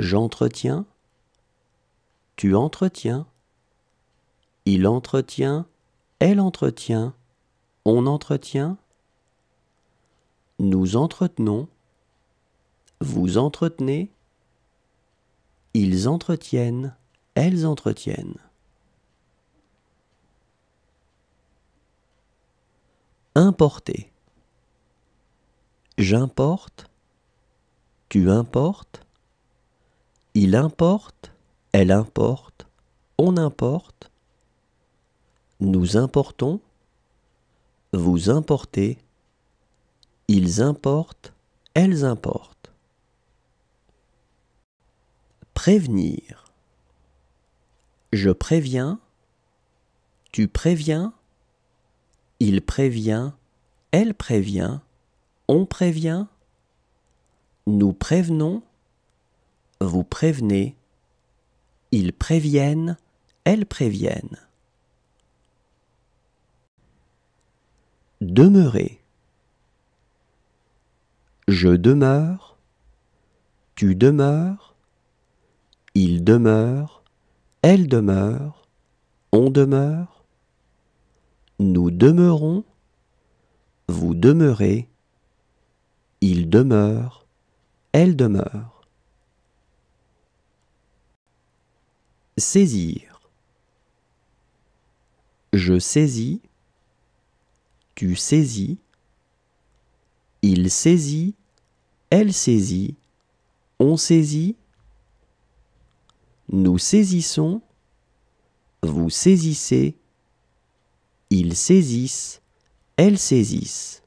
J'entretiens. Tu entretiens. Il entretient. Elle entretient. On entretient. Nous entretenons. Vous entretenez. Ils entretiennent. Elles entretiennent. Importer. J'importe. Tu importes. Il importe, elle importe, on importe, nous importons, vous importez, ils importent, elles importent. Prévenir. Je préviens, tu préviens, il prévient, elle prévient, on prévient, nous prévenons, vous prévenez, ils préviennent, elles préviennent. Demeurez. Je demeure, tu demeures, il demeure, elle demeure, on demeure, nous demeurons, vous demeurez, il demeure, elle demeure. Saisir. Je saisis. Tu saisis. Il saisit. Elle saisit. On saisit. Nous saisissons. Vous saisissez. Ils saisissent. Elles saisissent.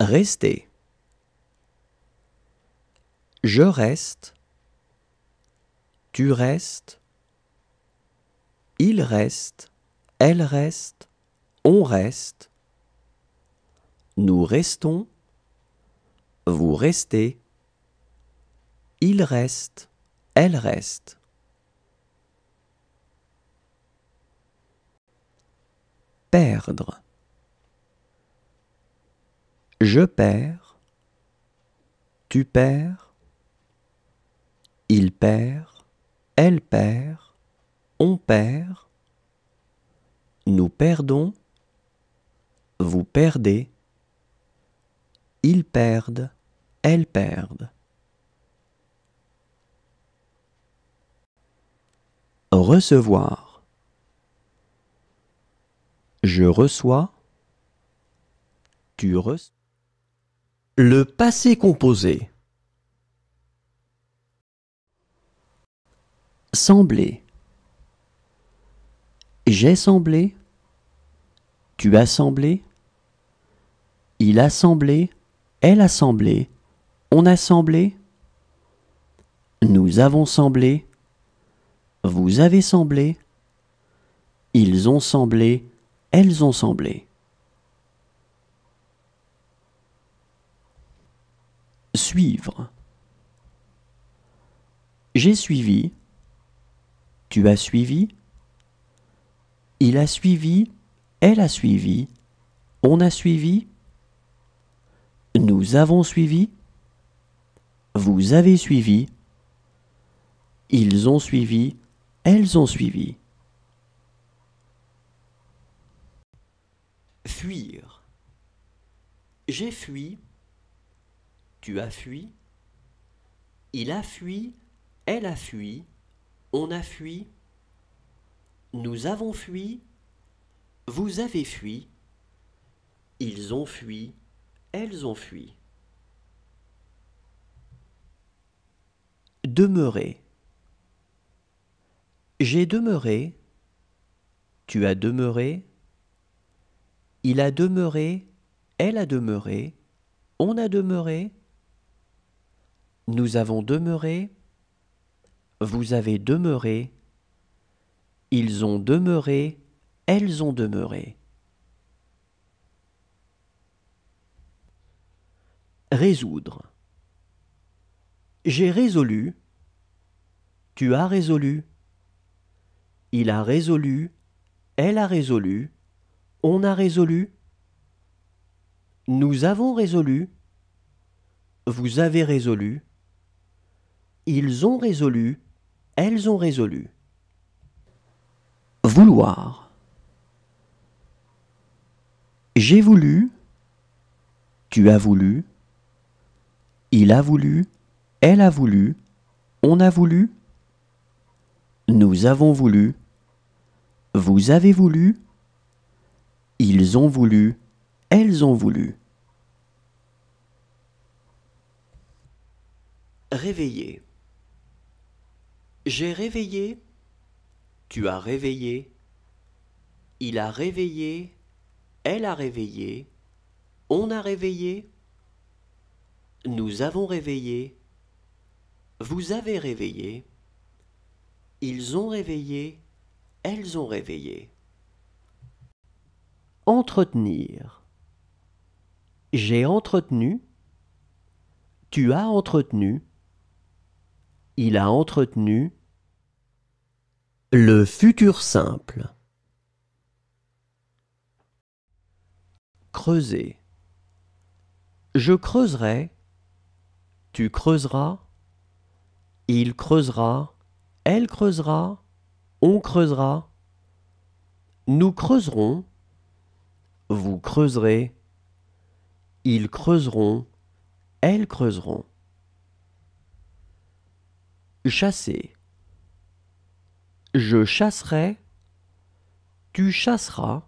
Rester. Je reste. Tu restes, il reste, elle reste, on reste, nous restons, vous restez, il reste, elle reste. Perdre. Je perds, tu perds, il perd, elle perd, on perd, nous perdons, vous perdez, ils perdent, elles perdent. Recevoir. Je reçois. Tu reçois. Le passé composé. sembler. J'ai semblé, tu as semblé, il a semblé, elle a semblé, on a semblé, nous avons semblé, vous avez semblé, ils ont semblé, elles ont semblé. Suivre. J'ai suivi, tu as suivi Il a suivi Elle a suivi On a suivi Nous avons suivi Vous avez suivi Ils ont suivi Elles ont suivi Fuir. J'ai fui. Tu as fui. Il a fui. Elle a fui. On a fui. Nous avons fui. Vous avez fui. Ils ont fui. Elles ont fui. Demeurer. J'ai demeuré. Tu as demeuré. Il a demeuré. Elle a demeuré. On a demeuré. Nous avons demeuré vous avez demeuré, ils ont demeuré, elles ont demeuré. Résoudre. J'ai résolu, tu as résolu, il a résolu, elle a résolu, on a résolu, nous avons résolu, vous avez résolu, ils ont résolu, elles ont résolu. Vouloir. J'ai voulu, tu as voulu, il a voulu, elle a voulu, on a voulu, nous avons voulu, vous avez voulu, ils ont voulu, elles ont voulu. Réveiller. J'ai réveillé, tu as réveillé, il a réveillé, elle a réveillé, on a réveillé, nous avons réveillé, vous avez réveillé, ils ont réveillé, elles ont réveillé. Entretenir. J'ai entretenu, tu as entretenu, il a entretenu, le futur simple. Creuser. Je creuserai, tu creuseras, il creusera, elle creusera, on creusera, nous creuserons, vous creuserez, ils creuseront, elles creuseront. Chasser. Je chasserai, tu chasseras,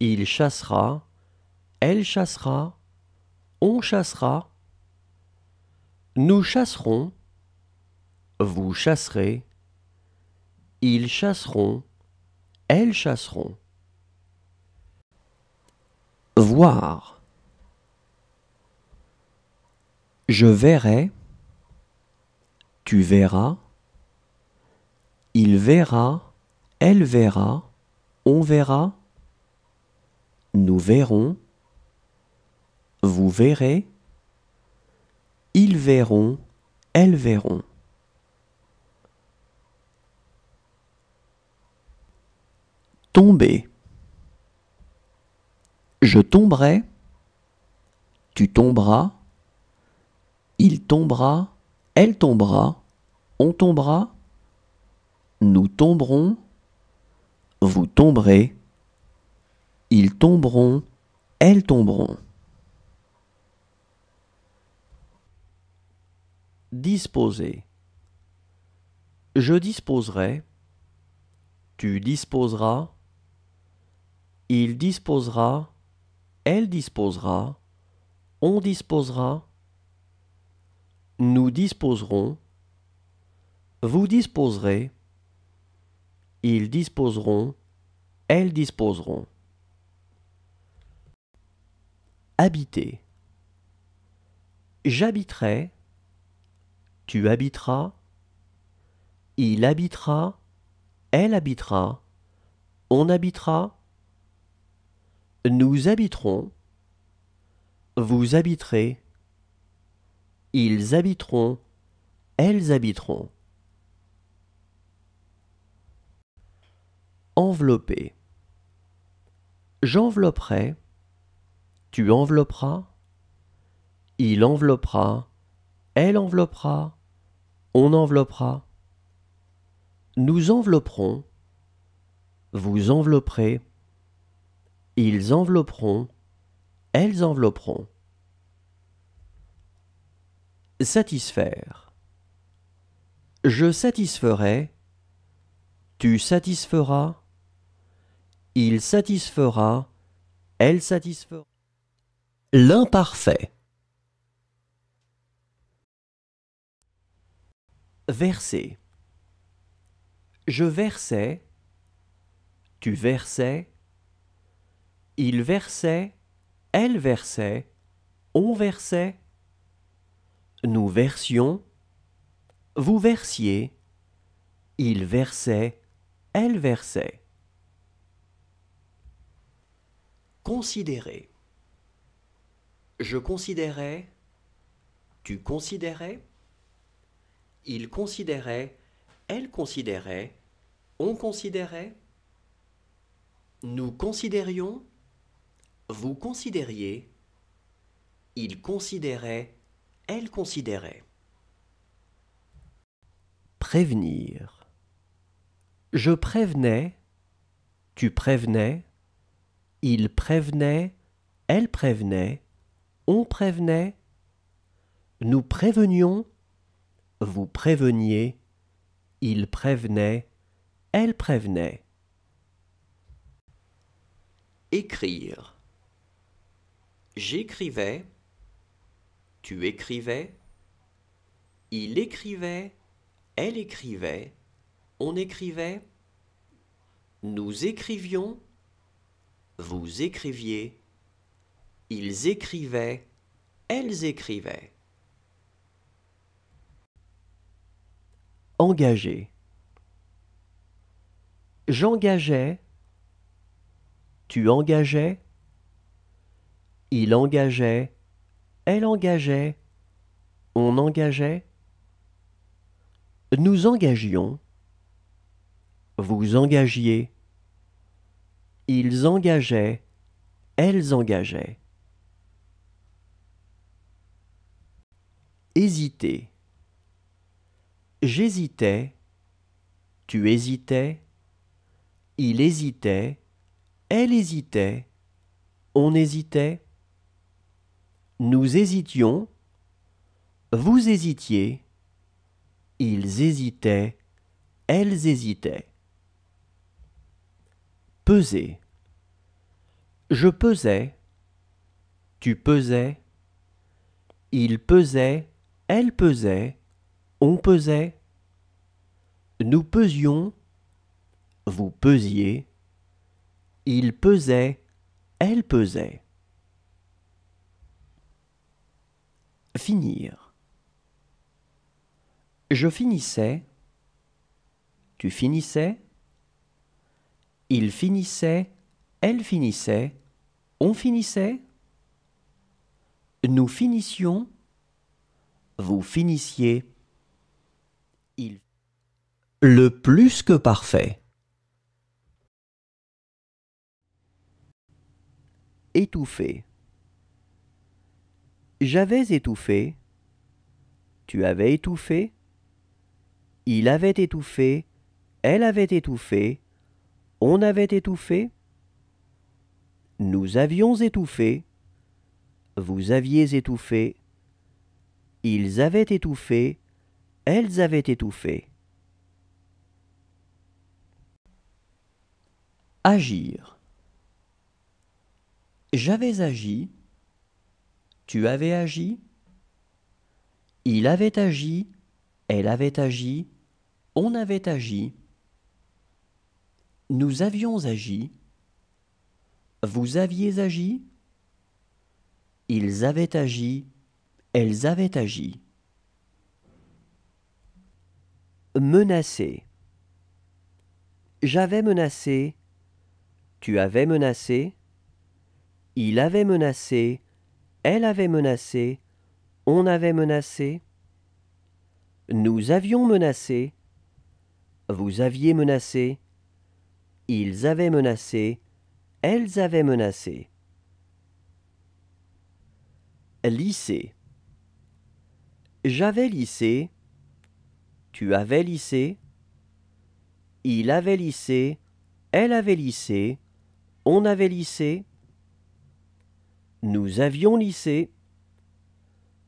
il chassera, elle chassera, on chassera, nous chasserons, vous chasserez, ils chasseront, elles chasseront. Voir. Je verrai, tu verras, il verra, elle verra, on verra, nous verrons, vous verrez, ils verront, elles verront. Tomber. Je tomberai, tu tomberas, il tombera, elle tombera, on tombera, nous tomberons, vous tomberez, ils tomberont, elles tomberont. Disposer. Je disposerai, tu disposeras, il disposera, elle disposera, on disposera, nous disposerons, vous disposerez, ils disposeront, elles disposeront. Habiter. J'habiterai, tu habiteras, il habitera, elle habitera, on habitera, nous habiterons, vous habiterez, ils habiteront, elles habiteront. Envelopper. J'envelopperai, tu envelopperas, il enveloppera, elle enveloppera, on enveloppera. Nous envelopperons, vous envelopperez, ils envelopperont, elles envelopperont. Satisfaire. Je satisferai, tu satisferas, il satisfera, elle satisfera. L'imparfait. Verser. Je versais, tu versais, il versait, elle versait, on versait, nous versions, vous versiez, il versait, elle versait. Considérer. Je considérais. Tu considérais. Il considérait. Elle considérait. On considérait. Nous considérions. Vous considériez. Il considérait. Elle considérait. Prévenir. Je prévenais. Tu prévenais. Il prévenait, elle prévenait, on prévenait, nous prévenions, vous préveniez, il prévenait, elle prévenait. Écrire. J'écrivais, tu écrivais, il écrivait, elle écrivait, on écrivait, nous écrivions, vous écriviez. Ils écrivaient. Elles écrivaient. Engagé J'engageais. Tu engageais. Il engageait. Elle engageait. On engageait. Nous engagions. Vous engagiez. Ils engageaient. Elles engageaient. Hésiter. J'hésitais. Tu hésitais. Il hésitait. Elle hésitait. On hésitait. Nous hésitions. Vous hésitiez. Ils hésitaient. Elles hésitaient. Peser. Je pesais. Tu pesais. Il pesait. Elle pesait. On pesait. Nous pesions. Vous pesiez. Il pesait. Elle pesait. Finir. Je finissais. Tu finissais. Il finissait, elle finissait, on finissait. Nous finissions, vous finissiez. Il. Le plus que parfait. Étouffé. J'avais étouffé. Tu avais étouffé. Il avait étouffé. Elle avait étouffé. On avait étouffé. Nous avions étouffé. Vous aviez étouffé. Ils avaient étouffé. Elles avaient étouffé. Agir. J'avais agi. Tu avais agi. Il avait agi. Elle avait agi. On avait agi. Nous avions agi. Vous aviez agi. Ils avaient agi. Elles avaient agi. Menacer. J'avais menacé. Tu avais menacé. Il avait menacé. Elle avait menacé. On avait menacé. Nous avions menacé. Vous aviez menacé. Ils avaient menacé, elles avaient menacé. Lycée. J'avais lissé. tu avais lissé. il avait lissé. elle avait lissé. on avait lissé. nous avions lissé.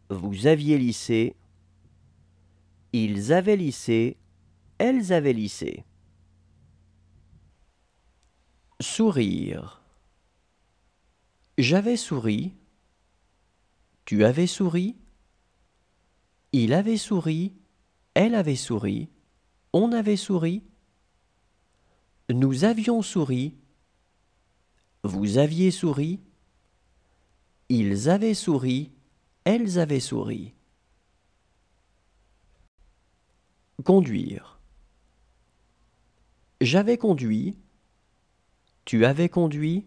vous aviez lissé. ils avaient lissé. elles avaient lissé. Sourire. J'avais souri. Tu avais souri. Il avait souri. Elle avait souri. On avait souri. Nous avions souri. Vous aviez souri. Ils avaient souri. Elles avaient souri. Conduire. J'avais conduit. Tu avais conduit.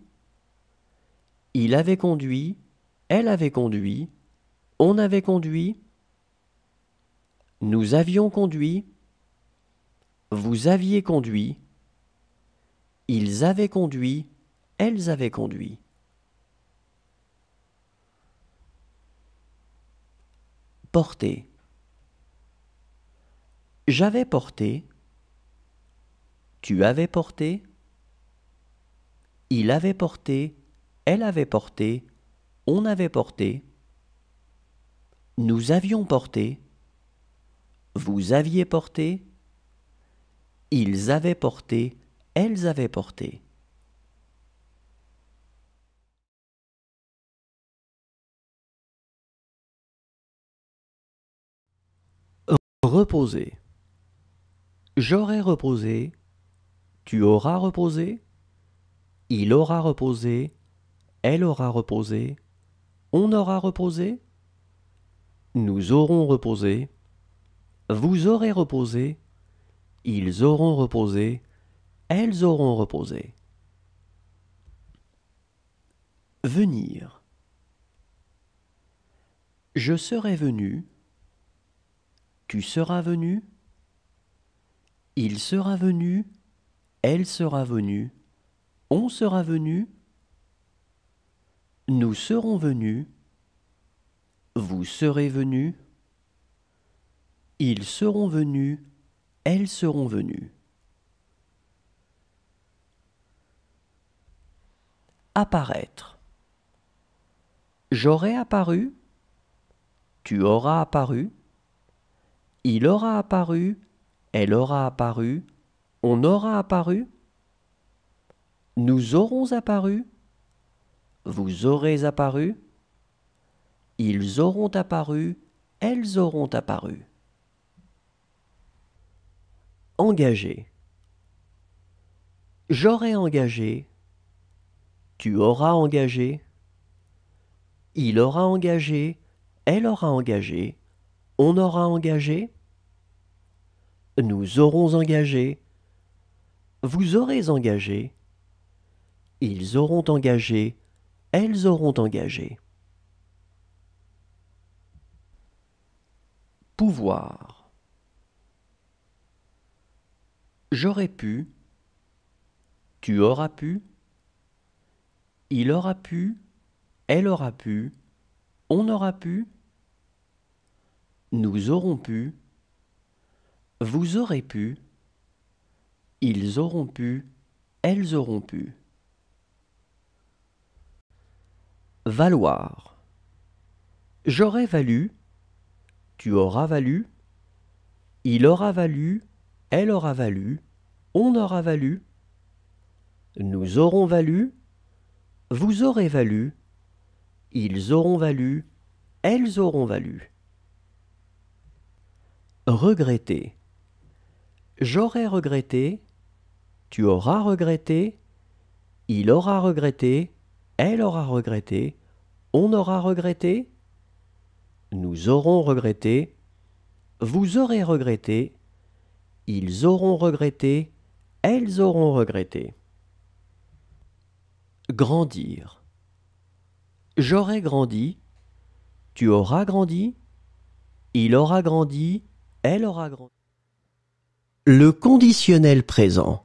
Il avait conduit. Elle avait conduit. On avait conduit. Nous avions conduit. Vous aviez conduit. Ils avaient conduit. Elles avaient conduit. Porter. J'avais porté. Tu avais porté. Il avait porté, elle avait porté, on avait porté, nous avions porté, vous aviez porté, ils avaient porté, elles avaient porté. Reposer. J'aurais reposé, tu auras reposé, il aura reposé, elle aura reposé, on aura reposé, nous aurons reposé, vous aurez reposé, ils auront reposé, elles auront reposé. Venir. Je serai venu, tu seras venu, il sera venu, elle sera venue, on sera venu. Nous serons venus. Vous serez venus. Ils seront venus. Elles seront venues. Apparaître. J'aurai apparu. Tu auras apparu. Il aura apparu. Elle aura apparu. On aura apparu. Nous aurons apparu. Vous aurez apparu. Ils auront apparu. Elles auront apparu. Engagé. J'aurai engagé. Tu auras engagé. Il aura engagé. Elle aura engagé. On aura engagé. Nous aurons engagé. Vous aurez engagé. Ils auront engagé. Elles auront engagé. Pouvoir. J'aurais pu. Tu auras pu. Il aura pu. Elle aura pu. On aura pu. Nous aurons pu. Vous aurez pu. Ils auront pu. Elles auront pu. Valoir. J'aurais valu, tu auras valu, il aura valu, elle aura valu, on aura valu, nous aurons valu, vous aurez valu, ils auront valu, elles auront valu. Regretter. J'aurais regretté, tu auras regretté, il aura regretté, elle aura regretté, on aura regretté, nous aurons regretté, vous aurez regretté, ils auront regretté, elles auront regretté. Grandir. J'aurai grandi, tu auras grandi, il aura grandi, elle aura grandi. Le conditionnel présent.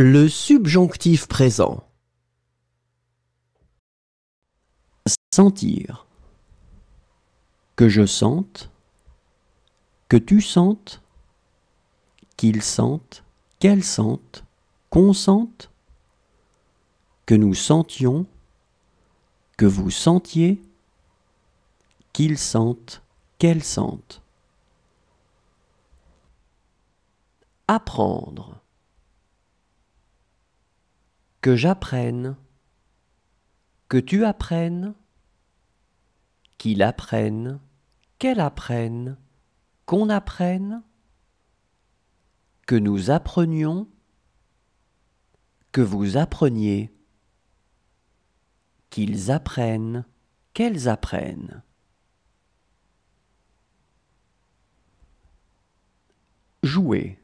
Le subjonctif présent. Sentir. Que je sente. Que tu sentes. Qu'ils sentent. Qu'elles sentent. Qu'on sente. Que nous sentions. Que vous sentiez. Qu'ils sentent. Qu'elles sentent. Apprendre que j'apprenne, que tu apprennes, qu'il apprenne, qu'elle apprenne, qu'on apprenne, que nous apprenions, que vous appreniez, qu'ils apprennent, qu'elles apprennent. Jouer.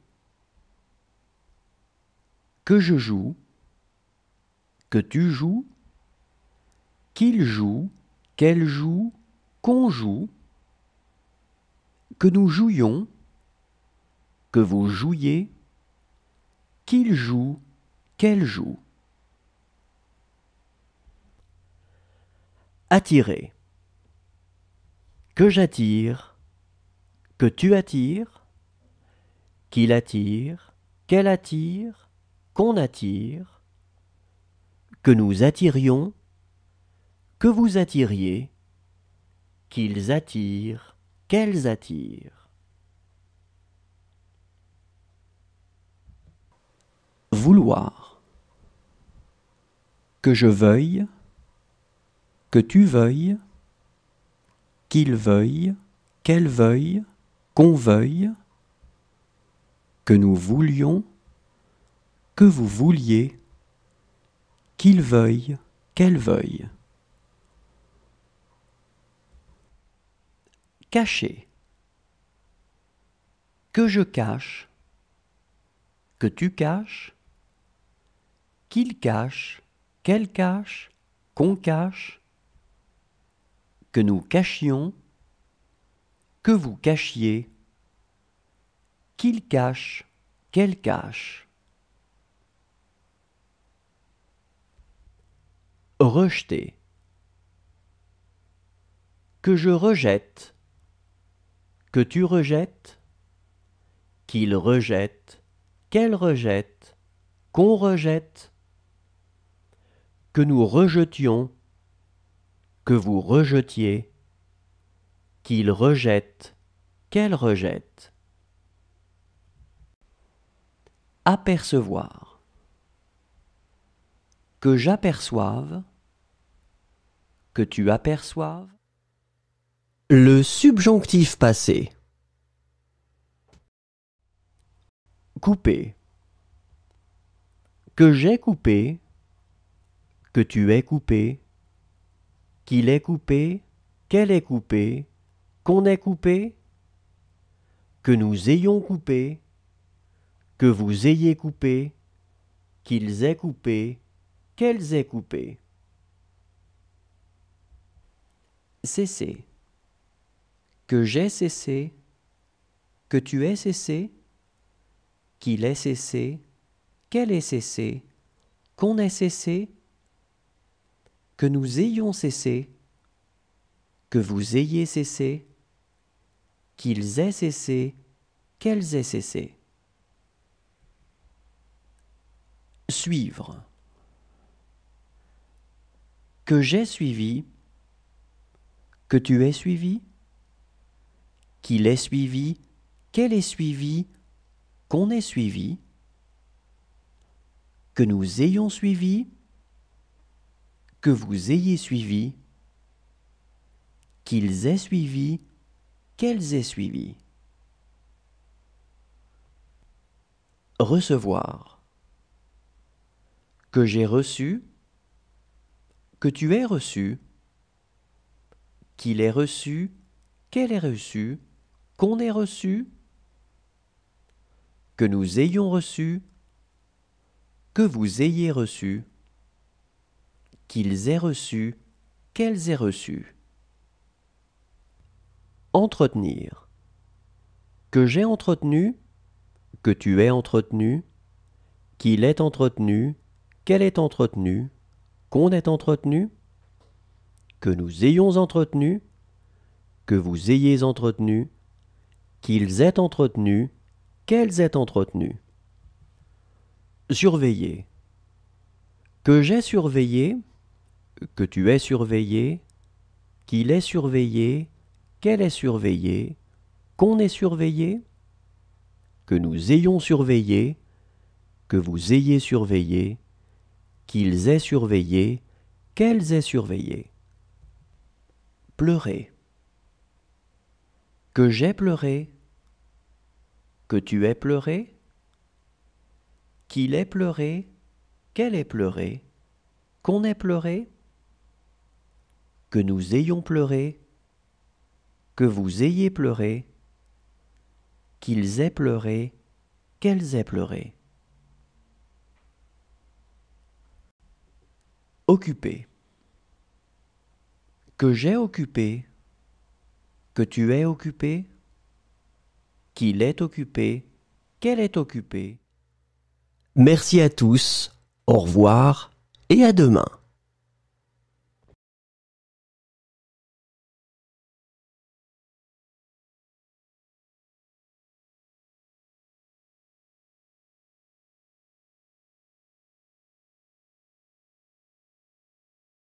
Que je joue que tu joues, qu'il joue, qu'elle joue, qu'on joue, que nous jouions, que vous jouiez, qu'il joue, qu'elle joue. Attirer. Que j'attire, que tu attires, qu'il attire, qu'elle attire, qu'on attire, que nous attirions, que vous attiriez, qu'ils attirent, qu'elles attirent. Vouloir. Que je veuille, que tu veuilles, qu'il veuille, qu'elle veuille, qu'on veuille, que nous voulions, que vous vouliez, qu'il veuille, qu'elle veuille. Cacher. Que je cache, que tu caches, qu'il cache, qu'elle cache, qu'on cache, que nous cachions, que vous cachiez, qu'il cache, qu'elle cache. rejeter, que je rejette, que tu rejettes, qu'il rejette, qu'elle rejette, qu'on rejette, que nous rejetions, que vous rejetiez, qu'il rejette, qu'elle rejette. Apercevoir. Que j'aperçoive, que tu aperçoives Le subjonctif passé. Couper. Que j'ai coupé, que tu aies coupé, qu'il ait coupé, qu'elle ait coupé. qu'on ait coupé, que nous ayons coupé, que vous ayez coupé, qu'ils aient coupé, qu'elles aient coupé. cessé, que j'ai cessé, que tu aies cessé, qu'il ait cessé, qu'elle ait cessé, qu'on ait cessé, que nous ayons cessé, que vous ayez cessé, qu'ils aient cessé, qu'elles aient cessé. Suivre. Que j'ai suivi, que tu aies suivi Qu'il ait suivi Qu'elle est suivie Qu'on ait suivi Que nous ayons suivi Que vous ayez suivi Qu'ils aient suivi Qu'elles aient suivi Recevoir Que j'ai reçu Que tu aies reçu qu'il ait reçu, qu'elle est reçue, qu'on ait reçu, que nous ayons reçu, que vous ayez reçu, qu'ils aient reçu, qu'elles aient reçu. Entretenir. Que j'ai entretenu, que tu aies entretenu, qu'il ait entretenu, qu'elle ait entretenu, qu'on ait entretenu, que nous ayons entretenu, que vous ayez entretenu, qu'ils aient entretenu, qu'elles aient entretenu. Surveiller. Que j'ai surveillé, que tu aies surveillé, qu'il ait surveillé, qu'elle ait surveillé, qu'on ait surveillé, que nous ayons surveillé, que vous ayez surveillé, qu'ils aient surveillé, qu'elles aient surveillé pleurer, que j'ai pleuré, que tu aies pleuré, qu'il ait pleuré, qu'elle ait pleuré, qu'on ait pleuré, que nous ayons pleuré, que vous ayez pleuré, qu'ils aient pleuré, qu'elles aient pleuré. Occupé que j'ai occupé, que tu es occupé, qu'il est occupé, qu'elle est occupée. Merci à tous, au revoir et à demain.